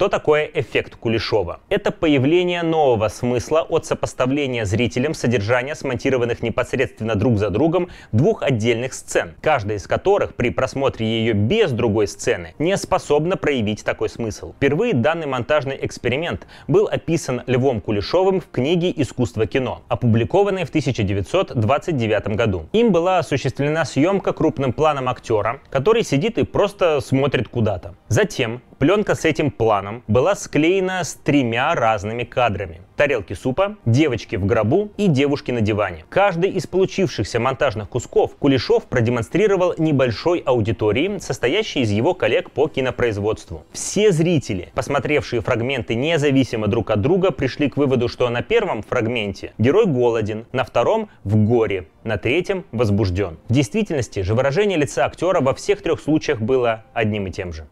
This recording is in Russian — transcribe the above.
Что такое эффект Кулешова? Это появление нового смысла от сопоставления зрителям содержания смонтированных непосредственно друг за другом двух отдельных сцен, каждая из которых при просмотре ее без другой сцены не способна проявить такой смысл. Впервые данный монтажный эксперимент был описан Львом Кулешовым в книге «Искусство кино», опубликованной в 1929 году. Им была осуществлена съемка крупным планом актера, который сидит и просто смотрит куда-то. Затем Пленка с этим планом была склеена с тремя разными кадрами. Тарелки супа, девочки в гробу и девушки на диване. Каждый из получившихся монтажных кусков Кулешов продемонстрировал небольшой аудитории, состоящей из его коллег по кинопроизводству. Все зрители, посмотревшие фрагменты независимо друг от друга, пришли к выводу, что на первом фрагменте герой голоден, на втором в горе, на третьем возбужден. В действительности же выражение лица актера во всех трех случаях было одним и тем же.